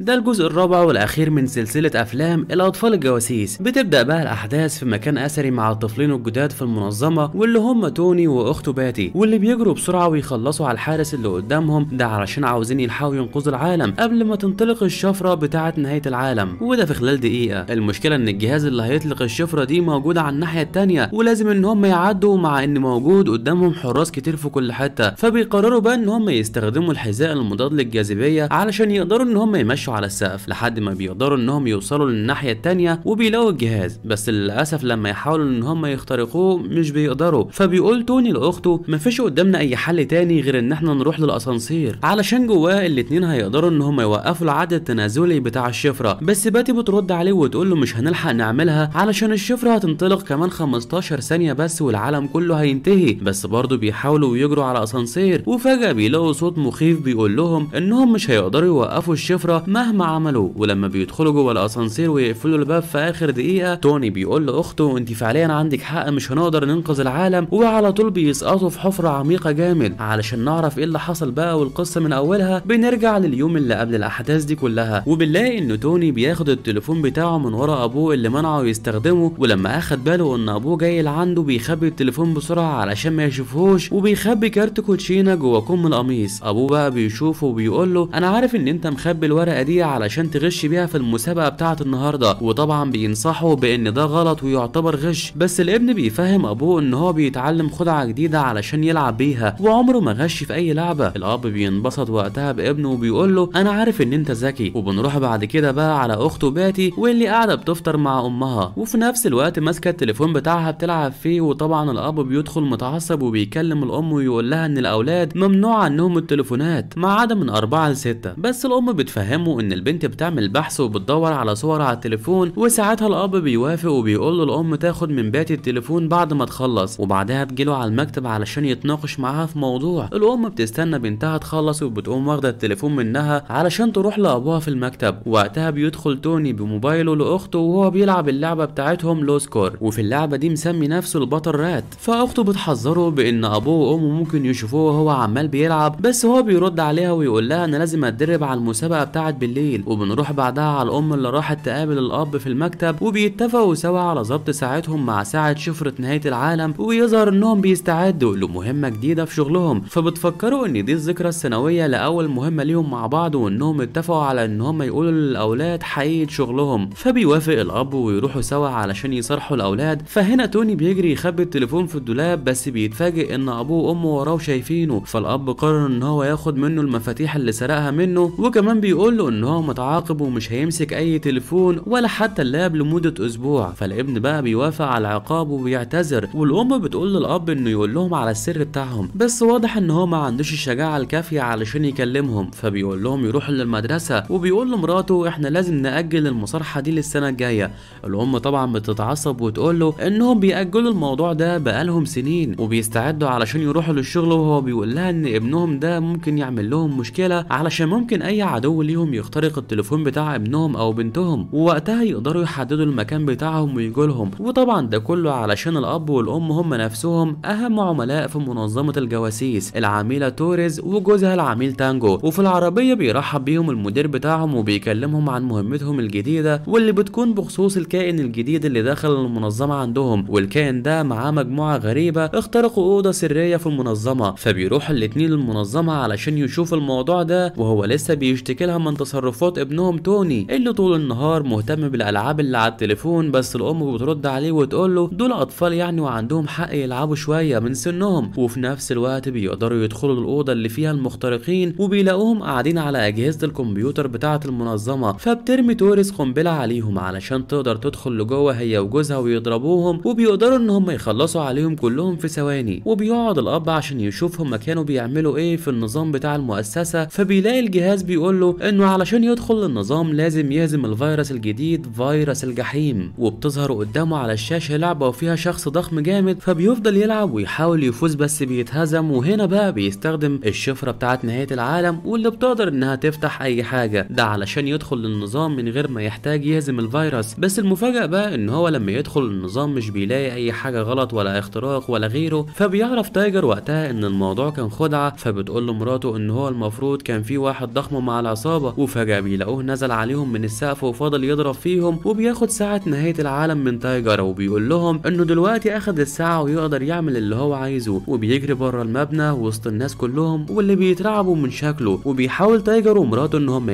ده الجزء الرابع والاخير من سلسله افلام الاطفال الجواسيس بتبدا بقى الاحداث في مكان اثري مع الطفلين الجداد في المنظمه واللي هم توني واخته باتي واللي بيجروا بسرعه ويخلصوا على الحارس اللي قدامهم ده علشان عاوزين يلحقوا ينقذوا العالم قبل ما تنطلق الشفره بتاعه نهايه العالم وده في خلال دقيقه المشكله ان الجهاز اللي هيطلق الشفره دي موجود على الناحيه الثانيه ولازم ان هم يعدوا مع ان موجود قدامهم حراس كتير في كل حته فبيقرروا بقى ان هم يستخدموا الحذاء المضاد للجاذبيه علشان يقدروا ان هم يمشوا بيمشوا على السقف لحد ما بيقدروا انهم يوصلوا للناحيه الثانيه وبيلاقوا الجهاز بس للاسف لما يحاولوا ان هم يخترقوه مش بيقدروا فبيقول توني لاخته مفيش قدامنا اي حل تاني غير ان احنا نروح للاسانسير علشان جواه الاثنين هيقدروا ان هم يوقفوا العدد التنازلي بتاع الشفره بس باتي بترد عليه وتقول له مش هنلحق نعملها علشان الشفره هتنطلق كمان 15 ثانيه بس والعالم كله هينتهي بس برضه بيحاولوا يجروا على اسانسير وفجاه بيلاقوا صوت مخيف بيقول لهم انهم مش هيقدروا يوقفوا الشفره مهما عملوا ولما بيدخلوا جوه الاسانسير ويقفلوا الباب في اخر دقيقه توني بيقول لاخته انت فعليا عندك حق مش هنقدر ننقذ العالم وعلى طول بيسقطوا في حفره عميقه جامد علشان نعرف ايه اللي حصل بقى والقصه من اولها بنرجع لليوم اللي قبل الاحداث دي كلها وبنلاقي ان توني بياخد التليفون بتاعه من ورا ابوه اللي منعه يستخدمه ولما اخد باله ان ابوه جاي لعنده بيخبي التليفون بسرعه علشان ما يشوفهوش وبيخبي كارت كوتشينه جوه كم القميص ابوه بقى بيشوفه وبيقول له انا عارف ان انت مخبي الورقه دي علشان تغش بيها في المسابقة بتاعة النهاردة وطبعا بينصحه بان ده غلط ويعتبر غش بس الابن بيفهم ابوه ان هو بيتعلم خدعة جديدة علشان يلعب بيها وعمره ما غش في اي لعبة الاب بينبسط وقتها بابنه وبيقول له انا عارف ان انت ذكي وبنروح بعد كده بقى على اخته باتي واللي قاعدة بتفطر مع امها وفي نفس الوقت ماسكة التليفون بتاعها بتلعب فيه وطبعا الاب بيدخل متعصب وبيكلم الام ويقول لها ان الاولاد ممنوع عنهم التليفونات ما عدا من اربعة لستة بس الام بتفهمه ان البنت بتعمل بحث وبتدور على صور على التليفون وساعتها الاب بيوافق وبيقول له الام تاخد من بات التليفون بعد ما تخلص وبعدها تجيله على المكتب علشان يتناقش معاها في موضوع الام بتستنى بنتها تخلص وبتقوم واخده التليفون منها علشان تروح لابوها في المكتب وقتها بيدخل توني بموبايله لاخته وهو بيلعب اللعبه بتاعتهم لو سكور وفي اللعبه دي مسمي نفسه البطل رات فاخته بتحذره بان ابوه وامه ممكن يشوفوه وهو عمال بيلعب بس هو بيرد عليها ويقول لها انا لازم اتدرب على المسابقه بتاعه بالليل وبنروح بعدها على الام اللي راحت تقابل الاب في المكتب وبيتفقوا سوا على ظبط ساعتهم مع ساعه شفره نهايه العالم وبيظهر انهم بيستعدوا لمهمه جديده في شغلهم فبتفكروا ان دي الذكرى السنويه لاول مهمه ليهم مع بعض وانهم اتفقوا على ان هم يقولوا للاولاد حقيقه شغلهم فبيوافق الاب ويروحوا سوا علشان يصارحوا الاولاد فهنا توني بيجري يخبي التليفون في الدولاب بس بيتفاجئ ان ابوه وامه وراه شايفينه فالاب قرر ان هو ياخد منه المفاتيح اللي سرقها منه وكمان بيقول له ان هو متعاقب ومش هيمسك اي تليفون ولا حتى اللاب لمده اسبوع فالابن بقى بيوافق على العقاب وبيعتذر والام بتقول للاب انه يقول لهم على السر بتاعهم بس واضح ان هو ما عندوش الشجاعه الكافيه علشان يكلمهم فبيقول لهم يروحوا للمدرسه وبيقول لمراته احنا لازم ناجل المصارحه دي للسنه الجايه الام طبعا بتتعصب وتقول له انهم بياجلوا الموضوع ده بقالهم سنين وبيستعدوا علشان يروحوا للشغل وهو بيقول لها ان ابنهم ده ممكن يعمل لهم مشكله علشان ممكن اي عدو ليهم يخترق التليفون بتاع ابنهم او بنتهم ووقتها يقدروا يحددوا المكان بتاعهم ويجوا لهم وطبعا ده كله علشان الاب والام هم نفسهم اهم عملاء في منظمه الجواسيس العميله توريز وجوزها العميل تانجو وفي العربيه بيرحب بيهم المدير بتاعهم وبيكلمهم عن مهمتهم الجديده واللي بتكون بخصوص الكائن الجديد اللي دخل المنظمه عندهم والكائن ده معاه مجموعه غريبه اخترقوا اوضه سريه في المنظمه فبيروح الاثنين للمنظمه علشان يشوفوا الموضوع ده وهو لسه بيشتكي لها من تصرفات ابنهم توني اللي طول النهار مهتم بالالعاب اللي على التليفون بس الام بترد عليه وتقول له دول اطفال يعني وعندهم حق يلعبوا شويه من سنهم وفي نفس الوقت بيقدروا يدخلوا الاوضه اللي فيها المخترقين وبيلاقوهم قاعدين على اجهزه الكمبيوتر بتاعه المنظمه فبترمي توريس قنبله عليهم علشان تقدر تدخل لجوه هي وجوزها ويضربوهم وبيقدروا ان هم يخلصوا عليهم كلهم في ثواني وبيقعد الاب عشان يشوفهم مكانه بيعملوا ايه في النظام بتاع المؤسسه فبيلاقي الجهاز بيقول له انه علشان يدخل للنظام لازم يهزم الفيروس الجديد فيروس الجحيم وبتظهر قدامه على الشاشة لعبة وفيها شخص ضخم جامد فبيفضل يلعب ويحاول يفوز بس بيتهزم وهنا بقى بيستخدم الشفرة بتاعت نهاية العالم واللي بتقدر انها تفتح اي حاجة ده علشان يدخل للنظام من غير ما يحتاج يهزم الفيروس بس المفاجأة بقى ان هو لما يدخل النظام مش بيلاقي اي حاجة غلط ولا اختراق ولا غيره فبيعرف تايجر وقتها ان الموضوع كان خدعة فبتقول لمراته ان هو المفروض كان في واحد ضخم مع العصابة وفجاه بيلاقوه نزل عليهم من السقف وفضل يضرب فيهم وبياخد ساعة نهاية العالم من تايجر وبيقول لهم انه دلوقتي اخد الساعة ويقدر يعمل اللي هو عايزه وبيجري بره المبنى وسط الناس كلهم واللي بيترعبوا من شكله وبيحاول تايجر ومراته ان هم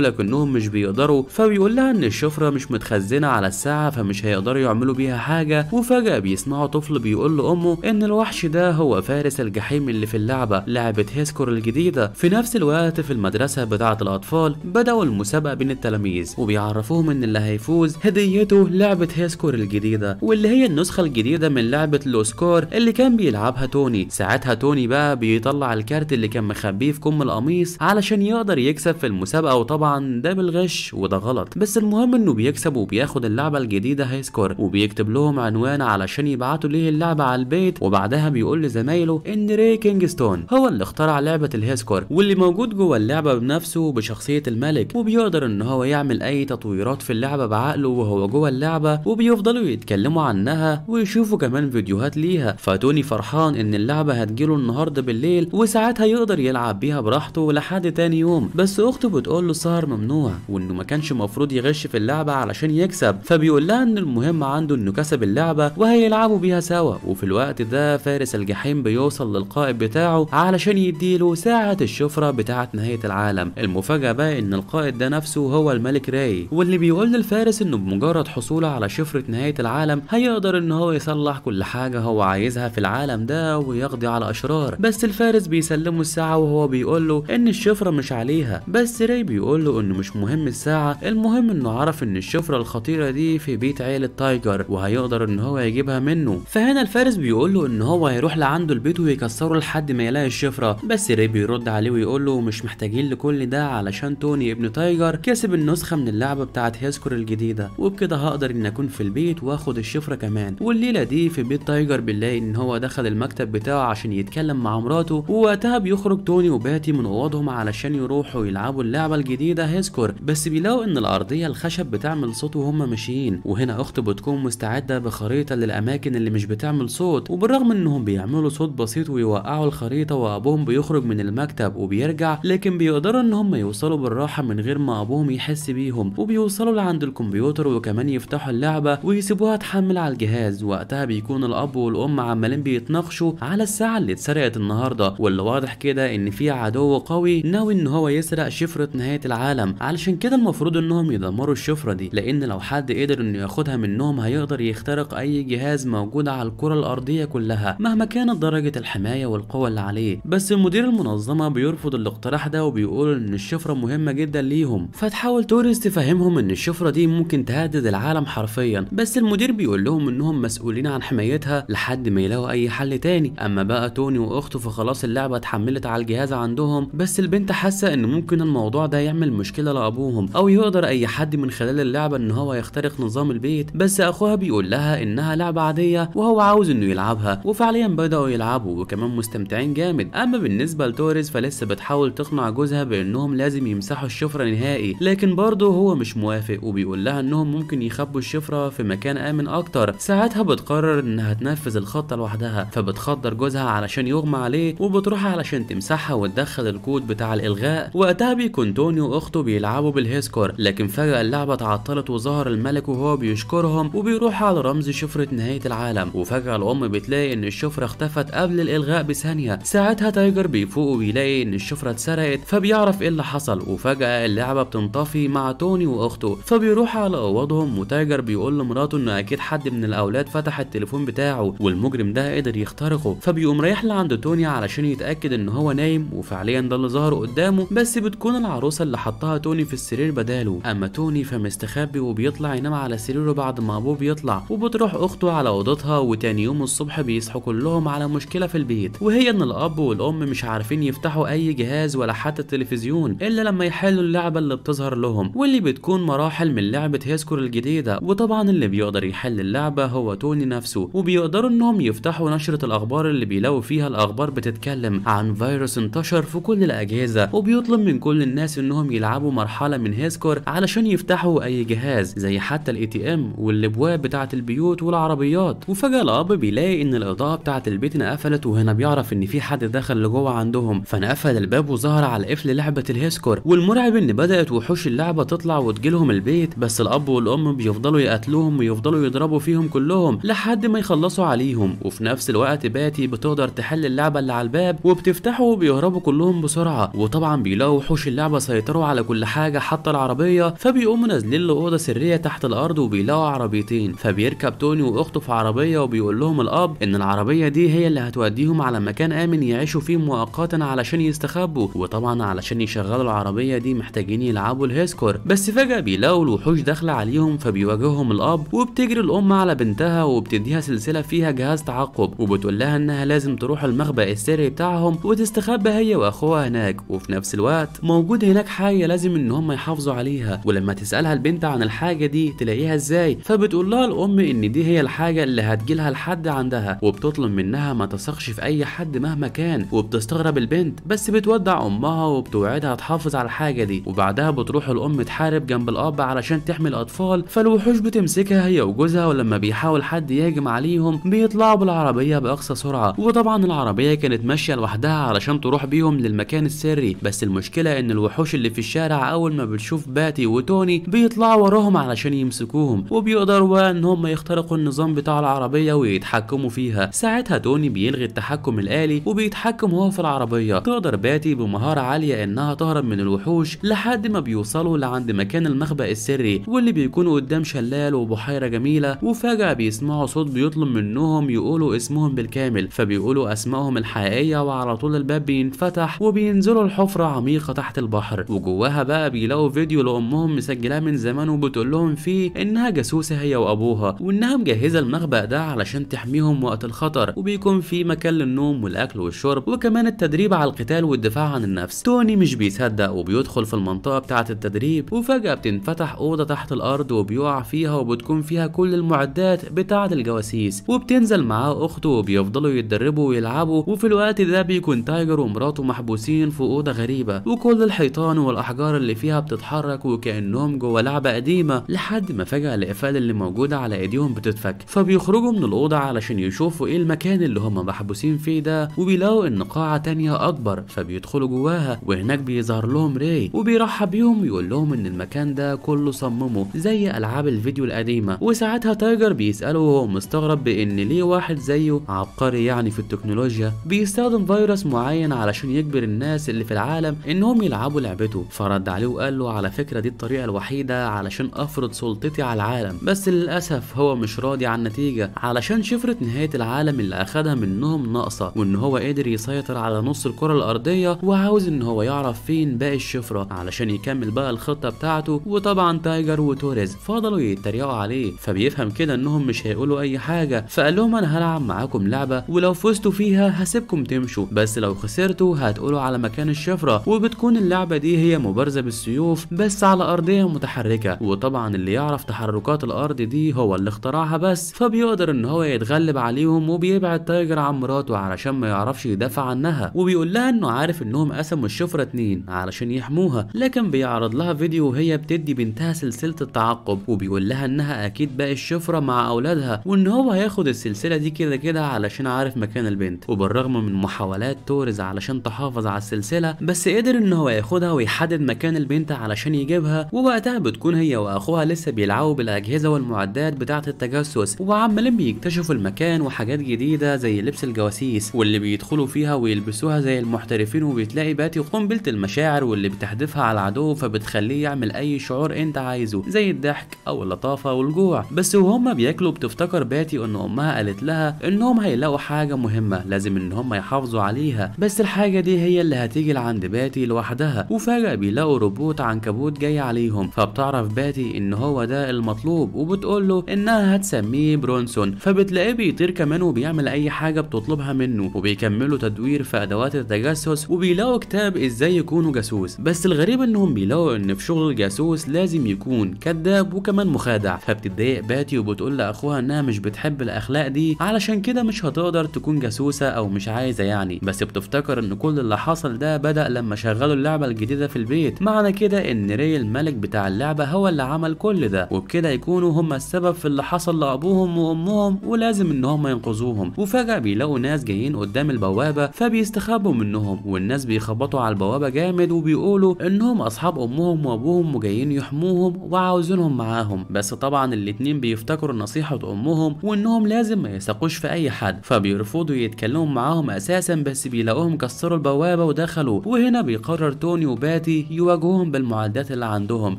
لك انهم مش بيقدروا فبيقول لها ان الشفرة مش متخزنة على الساعة فمش هيقدروا يعملوا بيها حاجة وفجأة بيسمعوا طفل بيقول لأمه ان الوحش ده هو فارس الجحيم اللي في اللعبة لعبة هيسكور الجديدة في نفس الوقت في المدرسة بتاعة الأطفال بدأوا المسابقة بين التلاميذ وبيعرفوهم ان اللي هيفوز هديته لعبة هيسكور الجديدة واللي هي النسخة الجديدة من لعبة الأوسكار اللي كان بيلعبها توني ساعتها توني بقى بيطلع الكارت اللي كان مخبيه في كم القميص علشان يقدر يكسب في المسابقة وطبعا ده بالغش وده غلط بس المهم انه بيكسب وبياخد اللعبة الجديدة هيسكور وبيكتب لهم عنوان علشان يبعتوا ليه اللعبة على البيت وبعدها بيقول لزمايله ان ري كينجستون هو اللي اخترع لعبة الهيسكور واللي موجود جوه اللعبة بنفسه بشخصية الملك وبيقدر ان هو يعمل اي تطويرات في اللعبه بعقله وهو جوه اللعبه وبيفضلوا يتكلموا عنها ويشوفوا كمان فيديوهات ليها فتوني فرحان ان اللعبه هتجيله النهارده بالليل وساعتها يقدر يلعب بيها براحته لحد تاني يوم بس اخته بتقول له السهر ممنوع وانه ما كانش المفروض يغش في اللعبه علشان يكسب فبيقول لها ان المهم عنده انه كسب اللعبه وهيلعبوا بيها سوا وفي الوقت ده فارس الجحيم بيوصل للقائد بتاعه علشان يديله ساعه الشفره بتاعه نهايه العالم المفاجاه بقى ان القائد ده نفسه هو الملك راي واللي بيقول للفارس انه بمجرد حصوله على شفرة نهاية العالم هيقدر ان هو يصلح كل حاجة هو عايزها في العالم ده ويقضي على اشرار بس الفارس بيسلمه الساعة وهو بيقول له ان الشفرة مش عليها بس راي بيقول له انه مش مهم الساعة المهم انه عرف ان الشفرة الخطيرة دي في بيت عيلة تايجر وهيقدر ان هو يجيبها منه فهنا الفارس بيقول له ان هو هيروح لعنده البيت ويكسره لحد ما يلاقي الشفرة بس راي بيرد عليه ويقول له مش محتاجين لكل ده علشان توني ابن تايجر كسب النسخه من اللعبه بتاعت هيسكور الجديده وبكده هقدر ان اكون في البيت واخد الشفره كمان والليله دي في بيت تايجر بنلاقي ان هو دخل المكتب بتاعه عشان يتكلم مع مراته ووقتها بيخرج توني وباتي من اوضهم علشان يروحوا يلعبوا اللعبه الجديده هيسكور بس بيلاقوا ان الارضيه الخشب بتعمل صوت وهم ماشيين وهنا اخته بتكون مستعده بخريطه للاماكن اللي مش بتعمل صوت وبالرغم انهم بيعملوا صوت بسيط ويوقعوا الخريطه وابوهم بيخرج من المكتب وبيرجع لكن بيقدروا ان هم يوصلوا بالراحة من غير ما أبوهم يحس بيهم وبيوصلوا لعند الكمبيوتر وكمان يفتحوا اللعبة ويسيبوها تحمل على الجهاز وقتها بيكون الأب والأم عمالين بيتناقشوا على الساعة اللي اتسرقت النهاردة واللي واضح كده إن في عدو قوي ناوي إن هو يسرق شفرة نهاية العالم علشان كده المفروض إنهم يدمروا الشفرة دي لأن لو حد قدر إنه ياخدها منهم هيقدر يخترق أي جهاز موجود على الكرة الأرضية كلها مهما كانت درجة الحماية والقوة اللي عليه بس مدير المنظمة بيرفض الاقتراح ده وبيقول إن الشفرة مهمة مهمة جدا ليهم فتحاول توريس تفهمهم ان الشفرة دي ممكن تهدد العالم حرفيا بس المدير بيقول لهم انهم مسؤولين عن حمايتها لحد ما يلاقوا اي حل تاني اما بقى توني واخته فخلاص اللعبة اتحملت على الجهاز عندهم بس البنت حاسة ان ممكن الموضوع ده يعمل مشكلة لابوهم او يقدر اي حد من خلال اللعبة ان هو يخترق نظام البيت بس اخوها بيقول لها انها لعبة عادية وهو عاوز انه يلعبها وفعليا بدأوا يلعبوا وكمان مستمتعين جامد اما بالنسبة لتوريس فلسه بتحاول تقنع جوزها بانهم لازم يمسكوا يمسحوا الشفرة نهائي لكن برضه هو مش موافق وبيقول لها انهم ممكن يخبوا الشفرة في مكان امن اكتر ساعتها بتقرر انها تنفذ الخطة لوحدها فبتخدر جوزها علشان يغمى عليه وبتروح علشان تمسحها وتدخل الكود بتاع الالغاء وقتها بيكون توني واخته بيلعبوا بالهيسكور لكن فجأة اللعبة اتعطلت وظهر الملك وهو بيشكرهم وبيروح على رمز شفرة نهاية العالم وفجأة الام بتلاقي ان الشفرة اختفت قبل الالغاء بثانية ساعتها تايجر بيفوق وبيلاقي ان الشفرة اتسرقت فبيعرف ايه اللي حصل وفجأة اللعبة بتنطفي مع توني واخته فبيروح على اوضهم وتايجر بيقول لمراته ان اكيد حد من الاولاد فتح التليفون بتاعه والمجرم ده قدر يخترقه فبيقوم رايح لعند توني علشان يتاكد ان هو نايم وفعليا ده اللي ظهر قدامه بس بتكون العروسه اللي حطها توني في السرير بداله اما توني فمستخبي وبيطلع ينام على سريره بعد ما ابوه بيطلع وبتروح اخته على اوضتها وتاني يوم الصبح بيصحوا كلهم على مشكله في البيت وهي ان الاب والام مش عارفين يفتحوا اي جهاز ولا حتى التلفزيون الا لما يحلوا اللعبة اللي بتظهر لهم واللي بتكون مراحل من لعبة هيسكور الجديدة وطبعا اللي بيقدر يحل اللعبة هو توني نفسه وبيقدروا انهم يفتحوا نشرة الاخبار اللي بيلاقوا فيها الاخبار بتتكلم عن فيروس انتشر في كل الاجهزة وبيطلب من كل الناس انهم يلعبوا مرحلة من هيسكور علشان يفتحوا اي جهاز زي حتى الاي تي ام والابواب بتاعة البيوت والعربيات وفجأة الاب بيلاقي ان الاضاءة بتاعة البيت انقفلت وهنا بيعرف ان في حد دخل لجوه عندهم فانقفل الباب وظهر على قفل لعبة الهيسكور والمرعب ان بدات وحوش اللعبه تطلع وتجيلهم البيت بس الاب والام بيفضلوا يقتلوهم ويفضلوا يضربوا فيهم كلهم لحد ما يخلصوا عليهم وفي نفس الوقت باتي بتقدر تحل اللعبه اللي على الباب وبتفتحه وبيهربوا كلهم بسرعه وطبعا بيلاقوا وحوش اللعبه سيطروا على كل حاجه حتى العربيه فبيقوموا نازلين له اوضه سريه تحت الارض وبيلاقوا عربيتين فبيركب توني واخته في عربيه وبيقول لهم الاب ان العربيه دي هي اللي هتوديهم على مكان امن يعيشوا فيه مؤقتا علشان يستخبوا وطبعا علشان يشغلوا العربيه النهائيه دي محتاجين يلعبوا الهيسكور بس فجاه بيلاقوا الوحوش داخله عليهم فبيواجههم الاب وبتجري الام على بنتها وبتديها سلسله فيها جهاز تعقب وبتقول لها انها لازم تروح المخبأ السري بتاعهم وتستخبى هي واخوها هناك وفي نفس الوقت موجود هناك حاجه لازم ان هم يحافظوا عليها ولما تسالها البنت عن الحاجه دي تلاقيها ازاي فبتقول لها الام ان دي هي الحاجه اللي هتجيلها لحد عندها وبتطلب منها ما تثقش في اي حد مهما كان وبتستغرب البنت بس بتودع امها وبتوعدها تحافظ على الحاجه دي وبعدها بتروح الام تحارب جنب الاب علشان تحمي الاطفال فالوحوش بتمسكها هي وجوزها ولما بيحاول حد يهاجم عليهم بيطلعوا بالعربيه باقصى سرعه وطبعا العربيه كانت ماشيه لوحدها علشان تروح بيهم للمكان السري بس المشكله ان الوحوش اللي في الشارع اول ما بتشوف باتي وتوني بيطلعوا وراهم علشان يمسكوهم وبيقدروا بقى ان هم يخترقوا النظام بتاع العربيه ويتحكموا فيها ساعتها توني بيلغي التحكم الالي وبيتحكم هو في العربيه تقدر باتي بمهاره عاليه انها تهرب من الوحوش الوحوش لحد ما بيوصلوا لعند مكان المخبأ السري واللي بيكون قدام شلال وبحيرة جميلة وفجأة بيسمعوا صوت بيطلب منهم يقولوا اسمهم بالكامل فبيقولوا اسمائهم الحقيقية وعلى طول الباب بينفتح وبينزلوا الحفرة عميقة تحت البحر وجواها بقى بيلاقوا فيديو لأمهم مسجلاه من زمان وبتقول لهم فيه إنها جاسوسة هي وأبوها وإنها مجهزة المخبأ ده علشان تحميهم وقت الخطر وبيكون في مكان للنوم والأكل والشرب وكمان التدريب على القتال والدفاع عن النفس توني مش بيصدق وبيدخل في المنطقة بتاعة التدريب وفجأة بتنفتح أوضة تحت الأرض وبيقع فيها وبتكون فيها كل المعدات بتاعة الجواسيس وبتنزل معاه أخته وبيفضلوا يتدربوا ويلعبوا وفي الوقت ده بيكون تايجر ومراته محبوسين في أوضة غريبة وكل الحيطان والأحجار اللي فيها بتتحرك وكأنهم جوه لعبة قديمة لحد ما فجأة الأقفال اللي موجودة على إيديهم بتتفك فبيخرجوا من الأوضة علشان يشوفوا إيه المكان اللي هم محبوسين فيه ده وبيلاقوا إن قاعة تانية أكبر فبيدخلوا جواها وهناك بيظهر لهم راي وبيرحب بيهم ويقول لهم ان المكان ده كله صممه زي العاب الفيديو القديمه وساعتها تايجر بيساله وهو مستغرب بان ليه واحد زيه عبقري يعني في التكنولوجيا بيستخدم فيروس معين علشان يجبر الناس اللي في العالم انهم يلعبوا لعبته فرد عليه وقال له على فكره دي الطريقه الوحيده علشان افرض سلطتي على العالم بس للاسف هو مش راضي عن النتيجه علشان شفره نهايه العالم اللي اخدها منهم ناقصه وان هو قدر يسيطر على نص الكره الارضيه وعاوز ان هو يعرف فين باقي الشفرة علشان يكمل بقى الخطة بتاعته وطبعا تايجر وتوريز فضلوا يتريقوا عليه فبيفهم كده انهم مش هيقولوا اي حاجة فقال لهم انا هلعب معاكم لعبة ولو فزتوا فيها هسيبكم تمشوا بس لو خسرتوا هتقولوا على مكان الشفرة وبتكون اللعبة دي هي مبارزة بالسيوف بس على ارضية متحركة وطبعا اللي يعرف تحركات الارض دي هو اللي اخترعها بس فبيقدر ان هو يتغلب عليهم وبيبعد تايجر عن مراته علشان ما يعرفش يدافع عنها وبيقول لها انه عارف انهم قسموا الشفرة اتنين علشان يحموها لكن بيعرض لها فيديو وهي بتدي بنتها سلسله التعقب وبيقول لها انها اكيد باقي الشفره مع اولادها وان هو هياخد السلسله دي كده كده علشان عارف مكان البنت وبالرغم من محاولات تورز علشان تحافظ على السلسله بس قدر ان هو ياخدها ويحدد مكان البنت علشان يجيبها ووقتها بتكون هي واخوها لسه بيلعبوا بالاجهزه والمعدات بتاعه التجسس وعمالين بيكتشفوا المكان وحاجات جديده زي لبس الجواسيس واللي بيدخلوا فيها ويلبسوها زي المحترفين وبتلاقي باتي قنبله المشاعر واللي اللي بتحدفها على العدو فبتخليه يعمل اي شعور انت عايزه زي الضحك او اللطافه والجوع بس وهما بياكلوا بتفتكر باتي ان امها قالت لها انهم هيلاقوا حاجه مهمه لازم ان هما يحافظوا عليها بس الحاجه دي هي اللي هتيجي لعند باتي لوحدها وفجاه بيلاقوا روبوت عنكبوت جاي عليهم فبتعرف باتي ان هو ده المطلوب وبتقول له انها هتسميه برونسون فبتلاقيه بيطير كمان وبيعمل اي حاجه بتطلبها منه وبيكملوا تدوير في ادوات التجسس وبيلاقوا كتاب ازاي يكونوا جاسوس بس الغريب انهم بيلاقوا ان في شغل الجاسوس لازم يكون كذاب وكمان مخادع فبتتضايق باتي وبتقول لاخوها انها مش بتحب الاخلاق دي علشان كده مش هتقدر تكون جاسوسه او مش عايزه يعني بس بتفتكر ان كل اللي حصل ده بدا لما شغلوا اللعبه الجديده في البيت معنى كده ان ري الملك بتاع اللعبه هو اللي عمل كل ده وبكده يكونوا هم السبب في اللي حصل لابوهم وامهم ولازم ان هم ينقذوهم وفجاه بيلاقوا ناس جايين قدام البوابه فبيستخبوا منهم والناس بيخبطوا على البوابه جامد وبي بيقولوا انهم اصحاب امهم وابوهم وجايين يحموهم وعاوزينهم معاهم بس طبعا الاتنين بيفتكروا نصيحة امهم وانهم لازم ما يثقوش في اي حد فبيرفضوا يتكلموا معاهم اساسا بس بيلاقوهم كسروا البوابة ودخلوا وهنا بيقرر توني وباتي يواجهوهم بالمعدات اللي عندهم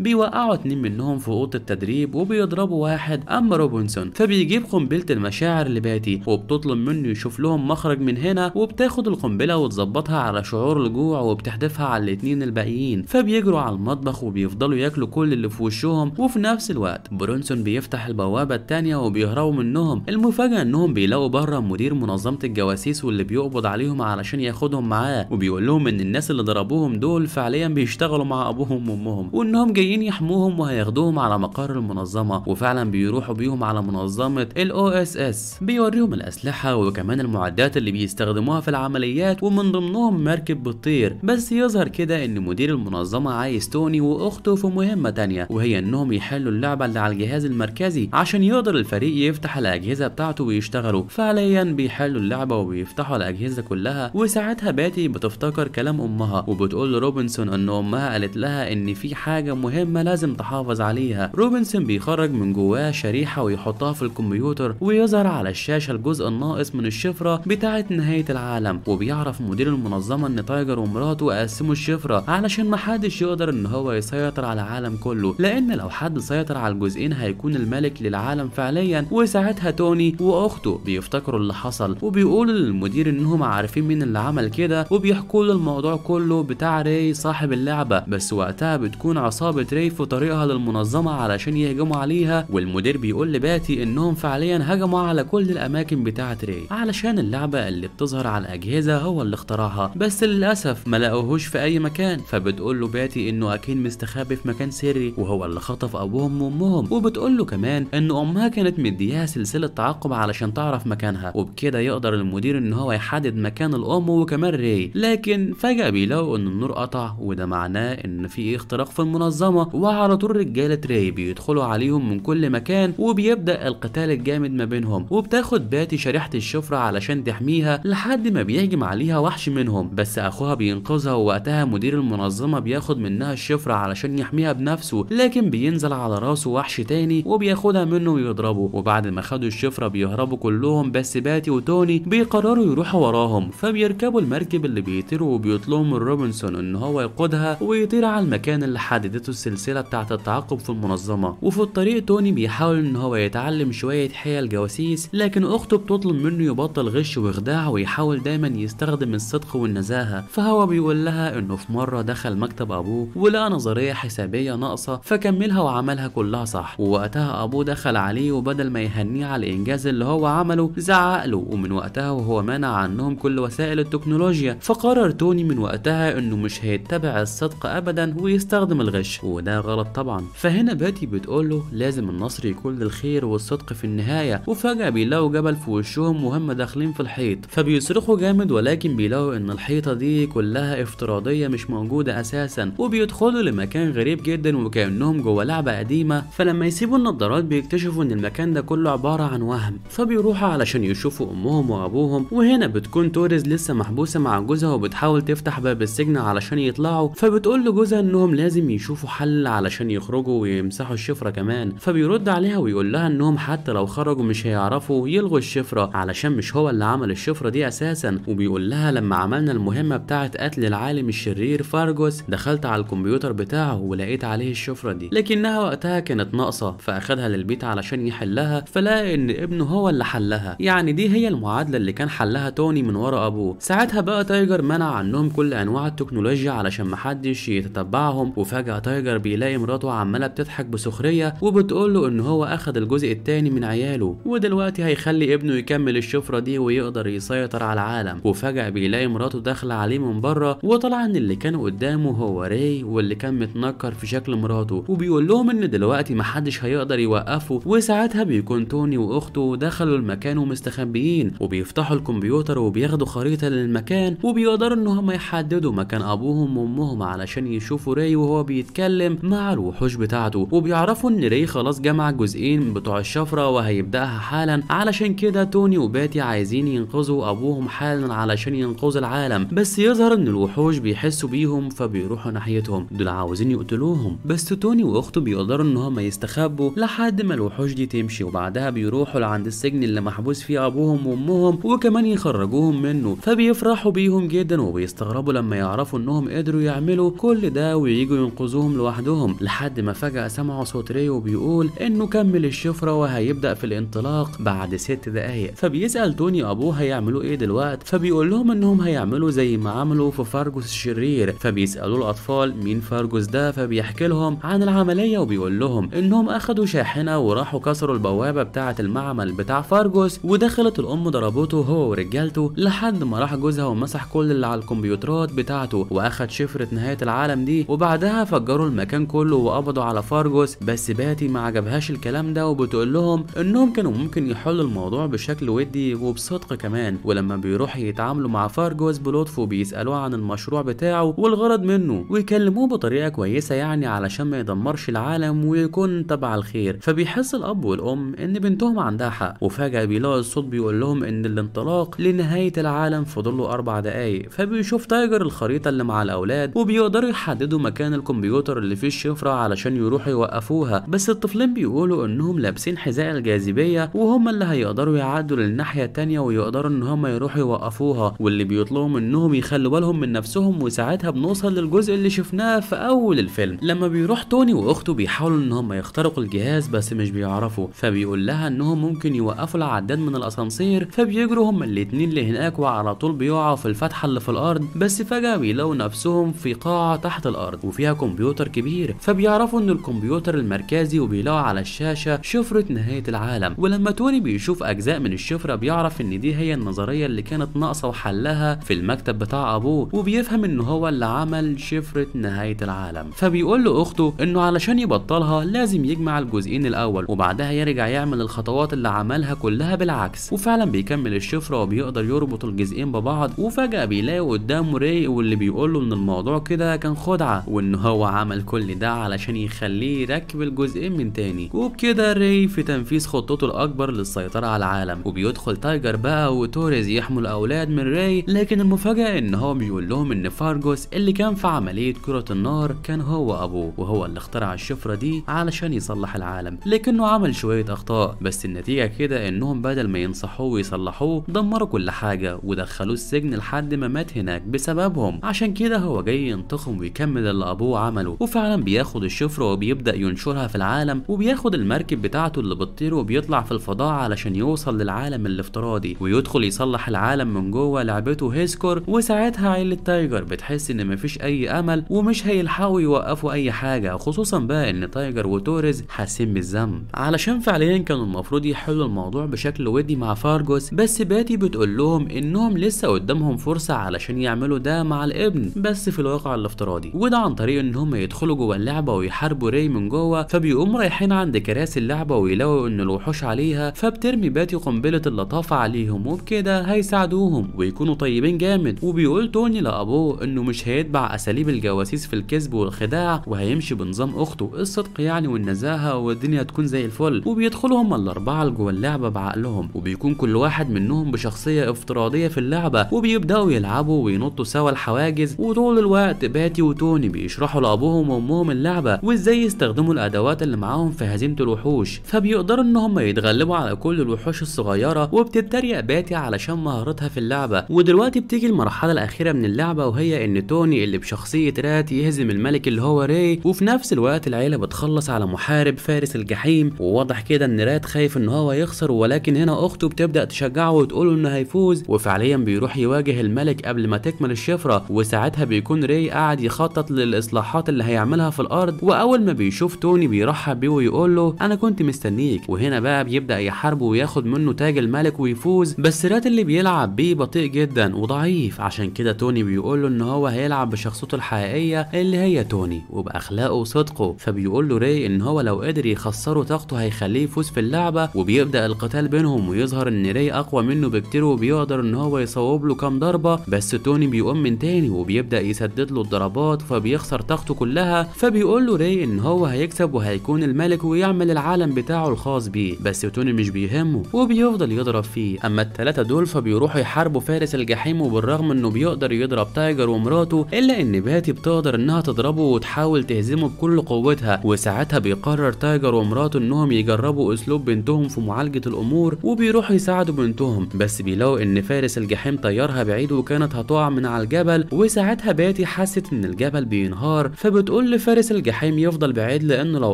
بيوقعوا اتنين منهم في اوضة التدريب وبيضربوا واحد اما روبنسون فبيجيب قنبلة المشاعر لباتي وبتطلب منه يشوف لهم مخرج من هنا وبتاخد القنبلة وتظبطها على شعور الجوع وبتحدفها على الاتنين الباقيين فبيجروا على المطبخ وبيفضلوا ياكلوا كل اللي في وشهم وفي نفس الوقت برونسون بيفتح البوابة الثانيه وبيهربوا منهم المفاجأة انهم بيلاقوا بره مدير منظمة الجواسيس واللي بيقبض عليهم علشان ياخدهم معاه وبيقول لهم ان الناس اللي ضربوهم دول فعليا بيشتغلوا مع ابوهم وامهم وانهم جايين يحموهم وهياخدوهم على مقر المنظمة وفعلا بيروحوا بيهم على منظمة الاو اس اس بيوريهم الاسلحة وكمان المعدات اللي بيستخدموها في العمليات ومن ضمنهم مركب بتطير بس يظهر كده ان ان مدير المنظمة عايز توني واخته في مهمة تانية وهي انهم يحلوا اللعبة اللي على الجهاز المركزي عشان يقدر الفريق يفتح الاجهزة بتاعته ويشتغلوا فعليا بيحلوا اللعبة وبيفتحوا الاجهزة كلها وساعتها باتي بتفتكر كلام امها وبتقول لروبنسون ان امها قالت لها ان في حاجة مهمة لازم تحافظ عليها روبنسون بيخرج من جواه شريحة ويحطها في الكمبيوتر ويظهر على الشاشة الجزء الناقص من الشفرة بتاعة نهاية العالم وبيعرف مدير المنظمة ان تايجر ومراته قسموا الشفرة علشان محدش يقدر ان هو يسيطر على العالم كله لان لو حد سيطر على الجزئين هيكون الملك للعالم فعليا وساعتها توني واخته بيفتكروا اللي حصل وبيقولوا للمدير انهم عارفين مين اللي عمل كده وبيحكوا له الموضوع كله بتاع ري صاحب اللعبة بس وقتها بتكون عصابة ري في طريقها للمنظمة علشان يهجموا عليها والمدير بيقول لباتي انهم فعليا هجموا على كل الاماكن بتاعة ري علشان اللعبة اللي بتظهر على الاجهزة هو اللي اخترعها بس للاسف ما لقوهوش في اي مكان كمان فبتقول له باتي انه اكين مستخبي في مكان سري وهو اللي خطف ابوهم وامهم وبتقول له كمان ان امها كانت مدياها سلسله تعقب علشان تعرف مكانها وبكده يقدر المدير ان هو يحدد مكان الام وكمان ري لكن فجاه بيلاقوا ان النور قطع وده معناه ان في اختراق في المنظمه وعلى طول رجاله ري بيدخلوا عليهم من كل مكان وبيبدا القتال الجامد ما بينهم وبتاخد باتي شريحه الشفره علشان تحميها لحد ما بيهجم عليها وحش منهم بس اخوها بينقذها ووقتها مدير المنظمة بياخد منها الشفرة علشان يحميها بنفسه لكن بينزل على راسه وحش تاني وبياخدها منه ويضربه وبعد ما خدوا الشفرة بيهربوا كلهم بس باتي وتوني بيقرروا يروحوا وراهم فبيركبوا المركب اللي بيطيروا وبيطلبوا من روبنسون ان هو يقودها ويطير على المكان اللي حددته السلسلة بتاعت التعاقب في المنظمة وفي الطريق توني بيحاول ان هو يتعلم شوية حيل جواسيس لكن اخته بتطلب منه يبطل غش وخداع ويحاول دايما يستخدم الصدق والنزاهة فهو بيقول لها انه في مرة مرة دخل مكتب أبوه ولقى نظرية حسابية ناقصة فكملها وعملها كلها صح ووقتها أبوه دخل عليه وبدل ما يهنيه على الإنجاز اللي هو عمله زعق له ومن وقتها وهو مانع عنهم كل وسائل التكنولوجيا فقرر توني من وقتها إنه مش هيتبع الصدق أبدا ويستخدم الغش وده غلط طبعا فهنا باتي بتقول له لازم النصر يكون للخير والصدق في النهاية وفجأة بيلاقوا جبل في وشهم وهم داخلين في الحيط فبيصرخوا جامد ولكن بيلاقوا إن الحيطة دي كلها افتراضية مش موجودة موجودة أساسا وبيدخلوا لمكان غريب جدا وكأنهم جوه لعبة قديمة فلما يسيبوا النظارات بيكتشفوا إن المكان ده كله عبارة عن وهم فبيروحوا علشان يشوفوا أمهم وأبوهم وهنا بتكون توريز لسه محبوسة مع جوزها وبتحاول تفتح باب السجن علشان يطلعوا فبتقول لجوزها إنهم لازم يشوفوا حل علشان يخرجوا ويمسحوا الشفرة كمان فبيرد عليها ويقول لها إنهم حتى لو خرجوا مش هيعرفوا يلغوا الشفرة علشان مش هو اللي عمل الشفرة دي أساسا وبيقول لها لما عملنا المهمة بتاعة قتل العالم الشرير فارجوس دخلت على الكمبيوتر بتاعه ولقيت عليه الشفرة دي لكنها وقتها كانت ناقصة فأخدها للبيت علشان يحلها فلقى إن ابنه هو اللي حلها يعني دي هي المعادلة اللي كان حلها توني من ورا أبوه ساعتها بقى تايجر منع عنهم كل أنواع التكنولوجيا علشان محدش يتتبعهم وفجأة تايجر بيلاقي مراته عمالة بتضحك بسخرية وبتقول له إن هو أخد الجزء التاني من عياله ودلوقتي هيخلي ابنه يكمل الشفرة دي ويقدر يسيطر على العالم وفجأة بيلاقي مراته داخلة عليه من بره وطلع إن اللي كان كان قدامه هو راي واللي كان متنكر في شكل مراته وبيقول لهم ان دلوقتي محدش هيقدر يوقفه وساعتها بيكون توني واخته دخلوا المكان ومستخبيين وبيفتحوا الكمبيوتر وبياخدوا خريطه للمكان وبيقدروا ان هم يحددوا مكان ابوهم وامهم علشان يشوفوا راي وهو بيتكلم مع الوحوش بتاعته وبيعرفوا ان راي خلاص جمع جزئين بتوع الشفره وهيبداها حالا علشان كده توني وباتي عايزين ينقذوا ابوهم حالا علشان ينقذوا العالم بس يظهر ان الوحوش بيحسوا بيه ليهم فبيروحوا ناحيتهم دول عاوزين يقتلوهم بس توني واخته بيقدروا ان هما يستخبوا لحد ما الوحوش دي تمشي وبعدها بيروحوا لعند السجن اللي محبوس فيه ابوهم وامهم وكمان يخرجوهم منه فبيفرحوا بيهم جدا وبيستغربوا لما يعرفوا انهم قدروا يعملوا كل ده وييجوا ينقذوهم لوحدهم لحد ما فجأة سمعوا صوت ريو بيقول انه كمل الشفرة وهيبدأ في الانطلاق بعد ست دقايق فبيسأل توني ابوه هيعملوا ايه دلوقتي فبيقول لهم انهم هيعملوا زي ما عملوا في فارجوس الشرير فبيسألوا الأطفال مين فارجوس ده فبيحكي لهم عن العملية وبيقول لهم إنهم أخدوا شاحنة وراحوا كسروا البوابة بتاعة المعمل بتاع فارجوس ودخلت الأم ضربته هو ورجالته لحد ما راح جوزها ومسح كل اللي على الكمبيوترات بتاعته وأخد شفرة نهاية العالم دي وبعدها فجروا المكان كله وقبضوا على فارجوس بس باتي ما عجبهاش الكلام ده وبتقول لهم إنهم كانوا ممكن يحلوا الموضوع بشكل ودي وبصدق كمان ولما بيروح يتعاملوا مع فارجوس بلطف وبيسألوه عن المشروع بتاعه والغرض منه ويكلموه بطريقه كويسه يعني علشان ما يدمرش العالم ويكون تبع الخير فبيحس الاب والام ان بنتهم عندها حق وفجاه بيلاقي الصوت بيقول لهم ان الانطلاق لنهايه العالم فاضل له اربع دقايق فبيشوف تايجر الخريطه اللي مع الاولاد وبيقدروا يحددوا مكان الكمبيوتر اللي فيه الشفره علشان يروحوا يوقفوها بس الطفلين بيقولوا انهم لابسين حذاء الجاذبيه وهم اللي هيقدروا يعدوا للناحيه التانيه ويقدروا ان هم يروحوا يوقفوها واللي بيطلبوا منهم يخلوا بالهم من نفسهم وساعتها بنوصل للجزء اللي شفناه في اول الفيلم لما بيروح توني واخته بيحاولوا ان هم يخترقوا الجهاز بس مش بيعرفوا فبيقول لها انهم ممكن يوقفوا العداد من الاسانسير فبيجروا هم الاتنين هناك وعلى طول بيقعوا في الفتحه اللي في الارض بس فجاه بيلاقوا نفسهم في قاعه تحت الارض وفيها كمبيوتر كبير فبيعرفوا ان الكمبيوتر المركزي وبيلاقوا على الشاشه شفره نهايه العالم ولما توني بيشوف اجزاء من الشفره بيعرف ان دي هي النظريه اللي كانت ناقصه وحلها في المكتب بتاع ابوه وبيفهم ان هو اللي لعمل شفرة نهاية العالم فبيقول لأخته إنه علشان يبطلها لازم يجمع الجزئين الأول وبعدها يرجع يعمل الخطوات اللي عملها كلها بالعكس وفعلا بيكمل الشفرة وبيقدر يربط الجزئين ببعض وفجأة بيلاقي قدامه ري واللي بيقول له إن الموضوع كده كان خدعة وإن هو عمل كل ده علشان يخليه يركب الجزئين من تاني وبكده ري في تنفيذ خطته الأكبر للسيطرة على العالم وبيدخل تايجر بقى وتوريز يحمل أولاد من ري لكن المفاجأة إن هو بيقول لهم إن فارجوس اللي كان في عملية كرة النار كان هو أبوه وهو اللي اخترع الشفرة دي علشان يصلح العالم لكنه عمل شوية أخطاء بس النتيجة كده إنهم بدل ما ينصحوه ويصلحوه دمروا كل حاجة ودخلوه السجن لحد ما مات هناك بسببهم عشان كده هو جاي ينتقم ويكمل اللي أبوه عمله وفعلا بياخد الشفرة وبيبدأ ينشرها في العالم وبياخد المركب بتاعته اللي بتطير وبيطلع في الفضاء علشان يوصل للعالم الافتراضي ويدخل يصلح العالم من جوه لعبته هيسكور وساعتها عيلة تايجر بتحس إن ما مفيش اي امل ومش هيلحقوا يوقفوا اي حاجه خصوصا بقى ان تايجر وتوريز حاسين بالذنب علشان فعليا كانوا المفروض يحلوا الموضوع بشكل ودي مع فارجوس بس باتي بتقول لهم انهم لسه قدامهم فرصه علشان يعملوا ده مع الابن بس في الواقع الافتراضي وده عن طريق ان هم يدخلوا جوه اللعبه ويحاربوا ري من جوه فبيقوموا رايحين عند كراسي اللعبه ويلاقوا ان الوحوش عليها فبترمي باتي قنبله اللطافه عليهم وبكده هيساعدوهم ويكونوا طيبين جامد وبيقول توني لابوه انه مش هيتبع اساليب الجواسيس في الكذب والخداع وهيمشي بنظام اخته الصدق يعني والنزاهه والدنيا تكون زي الفل وبيدخلوا هما الاربعه لجوه اللعبه بعقلهم وبيكون كل واحد منهم بشخصيه افتراضيه في اللعبه وبيبداوا يلعبوا وينطوا سوا الحواجز وطول الوقت باتي وتوني بيشرحوا لابوهم وامهم اللعبه وازاي يستخدموا الادوات اللي معاهم في هزيمه الوحوش فبيقدروا ان هم يتغلبوا على كل الوحوش الصغيره وبتتريق باتي علشان مهارتها في اللعبه ودلوقتي بتيجي المرحله الاخيره من اللعبه وهي ان توني اللي بشخصية رات يهزم الملك اللي هو راي وفي نفس الوقت العيلة بتخلص على محارب فارس الجحيم وواضح كده ان رات خايف ان هو يخسر ولكن هنا اخته بتبدأ تشجعه وتقوله انه هيفوز وفعليا بيروح يواجه الملك قبل ما تكمل الشفرة وساعتها بيكون راي قاعد يخطط للاصلاحات اللي هيعملها في الارض واول ما بيشوف توني بيرحب بيه ويقول له انا كنت مستنيك وهنا بقى بيبدأ يحاربه وياخد منه تاج الملك ويفوز بس رات اللي بيلعب بيه بطيء جدا وضعيف عشان كده توني بيقول له ان هو هي يلعب بشخصيته الحقيقية اللي هي توني وبأخلاقه وصدقه فبيقول له ري إن هو لو قدر يخسره طاقته هيخليه يفوز في اللعبة وبيبدأ القتال بينهم ويظهر إن ري أقوى منه بكتير وبيقدر إن هو يصوب له كام ضربة بس توني بيقوم من تاني وبيبدأ يسدد له الضربات فبيخسر طاقته كلها فبيقول له ري إن هو هيكسب وهيكون الملك ويعمل العالم بتاعه الخاص بيه بس توني مش بيهمه وبيفضل يضرب فيه أما التلاتة دول فبيروحوا يحاربوا فارس الجحيم وبالرغم إنه بيقدر يضرب تايجر ومراته بتاعته الا ان باتي بتقدر انها تضربه وتحاول تهزمه بكل قوتها وساعتها بيقرر تايجر ومراته انهم يجربوا اسلوب بنتهم في معالجه الامور وبيروحوا يساعدوا بنتهم بس بيلاقوا ان فارس الجحيم طيرها بعيد وكانت هتقع من على الجبل وساعتها باتي حست ان الجبل بينهار فبتقول لفارس الجحيم يفضل بعيد لانه لو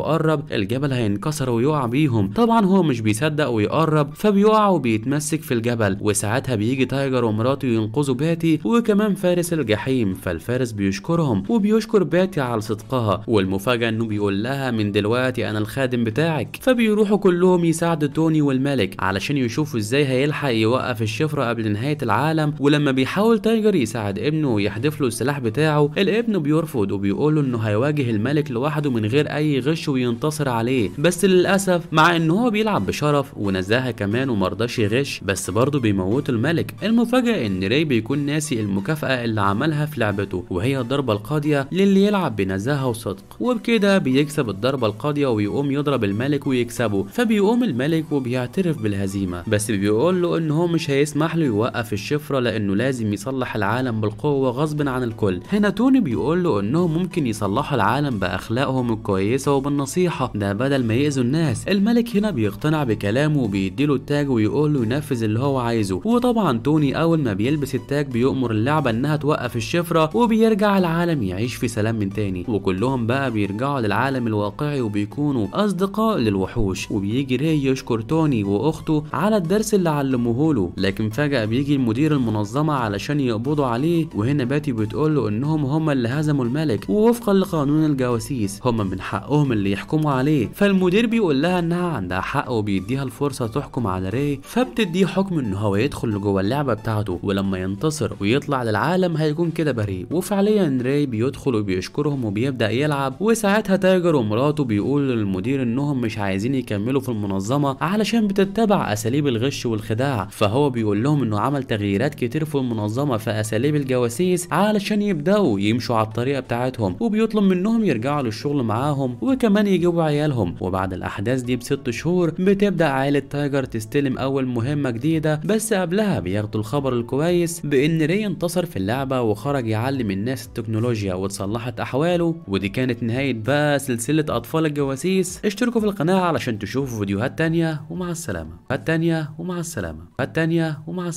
قرب الجبل هينكسر ويقع بيهم طبعا هو مش بيصدق ويقرب فبيقع وبيتمسك في الجبل وساعتها بيجي تايجر ومراته ينقذوا باتي وكمان فارس الجحيم ف فالفارس بيشكرهم وبيشكر باتي على صدقها والمفاجأة انه بيقول لها من دلوقتي انا الخادم بتاعك فبيروحوا كلهم يساعدوا توني والملك علشان يشوفوا ازاي هيلحق يوقف الشفرة قبل نهاية العالم ولما بيحاول تايجر يساعد ابنه ويحدف له السلاح بتاعه الابن بيرفض وبيقول له انه هيواجه الملك لوحده من غير اي غش وينتصر عليه بس للاسف مع ان هو بيلعب بشرف ونزاهه كمان ومرضاش يغش بس برضه بيموت الملك المفاجاه ان راي بيكون ناسي المكافاه اللي عملها في لعبه لعبته وهي الضربة القاضية للي يلعب بنزاهة وصدق وبكده بيكسب الضربة القاضية ويقوم يضرب الملك ويكسبه فبيقوم الملك وبيعترف بالهزيمة بس بيقول له ان هو مش هيسمح له يوقف الشفرة لانه لازم يصلح العالم بالقوة غصب عن الكل هنا توني بيقول له انهم ممكن يصلحوا العالم باخلاقهم الكويسة وبالنصيحة ده بدل ما يأذوا الناس الملك هنا بيقتنع بكلامه وبيديله التاج ويقول له ينفذ اللي هو عايزه وطبعا توني اول ما بيلبس التاج بيؤمر اللعبة انها توقف الشفرة وبيرجع العالم يعيش في سلام من تاني وكلهم بقى بيرجعوا للعالم الواقعي وبيكونوا أصدقاء للوحوش وبيجي ري يشكر توني وأخته على الدرس اللي علموه له لكن فجأة بيجي المدير المنظمة علشان يقبضوا عليه وهنا باتي بتقول له إنهم هم اللي هزموا الملك ووفقا لقانون الجواسيس هم من حقهم اللي يحكموا عليه فالمدير بيقول لها إنها عندها حق وبيديها الفرصة تحكم على ري فبتديه حكم إن هو يدخل جوه اللعبة بتاعته ولما ينتصر ويطلع للعالم هيكون كده بريء وفعليا راي بيدخل وبيشكرهم وبيبدا يلعب وساعتها تايجر ومراته بيقول للمدير انهم مش عايزين يكملوا في المنظمه علشان بتتبع اساليب الغش والخداع فهو بيقول لهم انه عمل تغييرات كتير في المنظمه في اساليب الجواسيس علشان يبداوا يمشوا على الطريقه بتاعتهم وبيطلب منهم يرجعوا للشغل معاهم وكمان يجيبوا عيالهم وبعد الاحداث دي بست شهور بتبدا عائله تايجر تستلم اول مهمه جديده بس قبلها بياخدوا الخبر الكويس بان ري انتصر في اللعبه وخرج تعلم الناس التكنولوجيا وتصلحت أحواله ودي كانت نهاية بقى سلسلة أطفال الجواسيس اشتركوا في القناة علشان تشوفوا فيديوهات تانية ومع السلامة التانية ومع السلامة التانية ومع السلامة